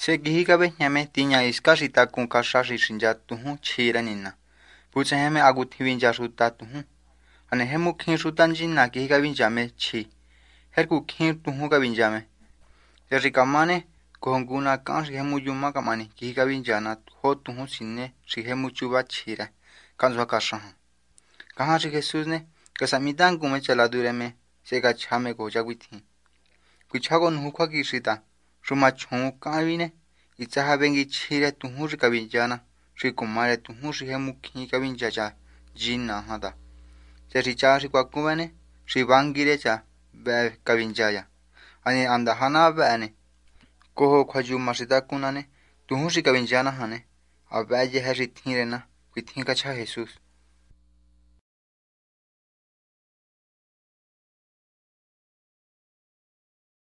Se Segihikabe ñame tiñaiskashi takunqashashi rinchatuhun chiranina. Puchaheme agutibinchashutatuhun. Anehemu kinrutanchina kihikabinchame chi. Herku kintuhukabinchame. Errikamane kohonkunakan rihemu yumakamani kihikabinchana hotuhun sinne rihemu chuba chira. Kanzuakashahan. Kahan rijesusne kasamitankume chaladureme sekachame kochakuitin. Kuchago nuhukwakishita. rūma chōngu kāwī nē, i tsāha bēngi chī rē tūngu rī kāwī jā na, rī kumā rē tūngu rī hē mū kīñi kāwī jā jā jī nā hā tā. Tā rī chā rī kua kūwa nē, rī bāngi rē chā bē kāwī jā jā. Ani āndā hā nā bē nē, kōhō khuā jū mā rī tā kūna nē, tūngu rī hā nē, a na, kui tīng kā chā hē